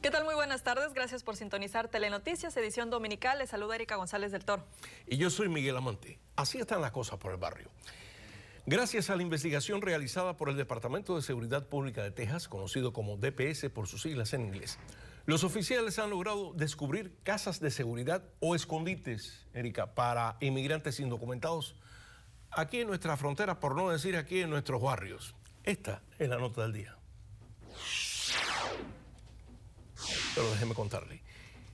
¿Qué tal? Muy buenas tardes. Gracias por sintonizar Telenoticias, edición dominical. Les saluda Erika González del Toro. Y yo soy Miguel Amante. Así están las cosas por el barrio. Gracias a la investigación realizada por el Departamento de Seguridad Pública de Texas, conocido como DPS por sus siglas en inglés, los oficiales han logrado descubrir casas de seguridad o escondites, Erika, para inmigrantes indocumentados aquí en nuestra frontera, por no decir aquí en nuestros barrios. Esta es la nota del día. déjeme contarle.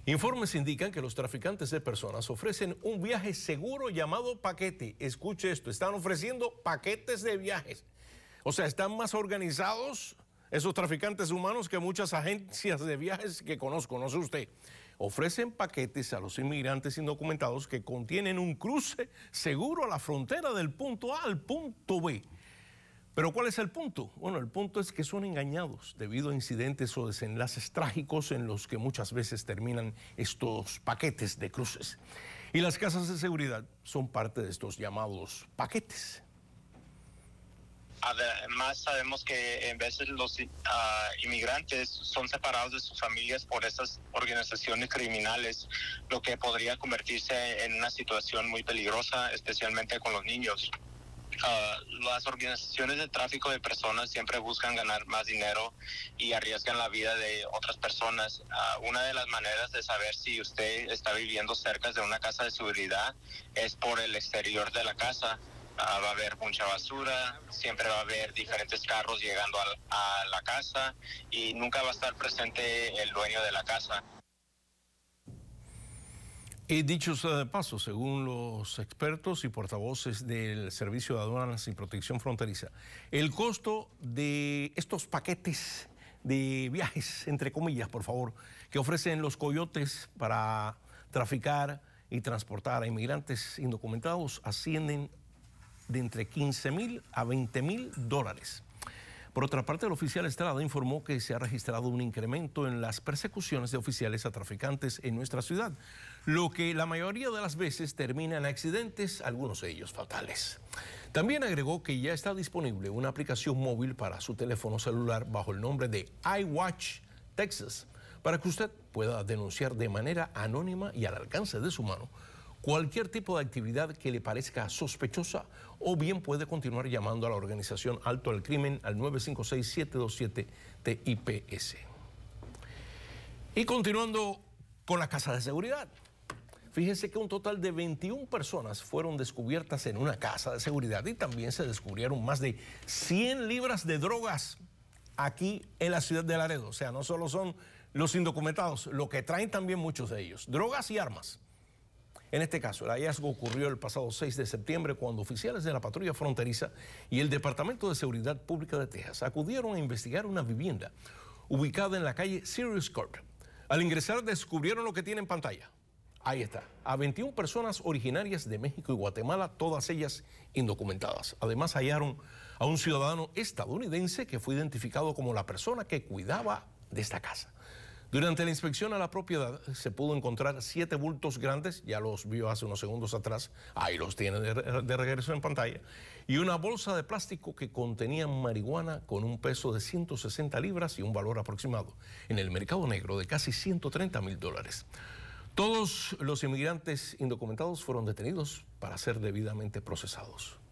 Informes indican que los traficantes de personas ofrecen un viaje seguro llamado paquete. Escuche esto, están ofreciendo paquetes de viajes. O sea, están más organizados esos traficantes humanos que muchas agencias de viajes que conozco, no sé usted. Ofrecen paquetes a los inmigrantes indocumentados que contienen un cruce seguro a la frontera del punto A al punto B pero ¿cuál es el punto? Bueno, el punto es que son engañados debido a incidentes o desenlaces trágicos en los que muchas veces terminan estos paquetes de cruces. Y las casas de seguridad son parte de estos llamados paquetes. Además, sabemos que en veces los ah, inmigrantes son separados de sus familias por esas organizaciones criminales, lo que podría convertirse en una situación muy peligrosa, especialmente con los niños. Ah, las organizaciones de tráfico de personas siempre buscan ganar más dinero y arriesgan la vida de otras personas. Ah, una de las maneras de saber si usted está viviendo cerca de una casa de seguridad es por el exterior de la casa. Ah, va a haber mucha basura, siempre va a haber diferentes carros llegando a la casa y nunca va a estar presente el dueño de la casa dicho eh, de paso, según los expertos y portavoces del Servicio de Aduanas y Protección Fronteriza, el costo de estos paquetes de viajes, entre comillas, por favor, que ofrecen los coyotes para traficar y transportar a inmigrantes indocumentados ascienden de entre 15 mil a 20 mil dólares. Por otra parte, el oficial Estrada informó que se ha registrado un incremento en las persecuciones de oficiales a traficantes en nuestra ciudad, lo que la mayoría de las veces termina en accidentes, algunos de ellos fatales. También agregó que ya está disponible una aplicación móvil para su teléfono celular bajo el nombre de iWatch Texas, para que usted pueda denunciar de manera anónima y al alcance de su mano cualquier tipo de actividad que le parezca sospechosa o bien puede continuar llamando a la organización Alto al Crimen al 956-727-TIPS. Y continuando con la Casa de Seguridad. Fíjese que un total de 21 personas fueron descubiertas en una casa de seguridad y también se descubrieron más de 100 libras de drogas aquí en la ciudad de Laredo. O sea, no solo son los indocumentados, lo que traen también muchos de ellos, drogas y armas. En este caso, el hallazgo ocurrió el pasado 6 de septiembre cuando oficiales de la patrulla fronteriza y el Departamento de Seguridad Pública de Texas acudieron a investigar una vivienda ubicada en la calle Sirius Court. Al ingresar descubrieron lo que tiene en pantalla. Ahí está. A 21 personas originarias de México y Guatemala, todas ellas indocumentadas. Además, hallaron a un ciudadano estadounidense que fue identificado como la persona que cuidaba de esta casa. Durante la inspección a la propiedad se pudo encontrar siete bultos grandes, ya los vio hace unos segundos atrás, ahí los tiene de, regreso en pantalla, y una bolsa de plástico que contenía marihuana con un peso de 160 libras y un valor aproximado en el mercado negro de casi 130 mil dólares. Todos los inmigrantes indocumentados fueron detenidos para ser debidamente procesados.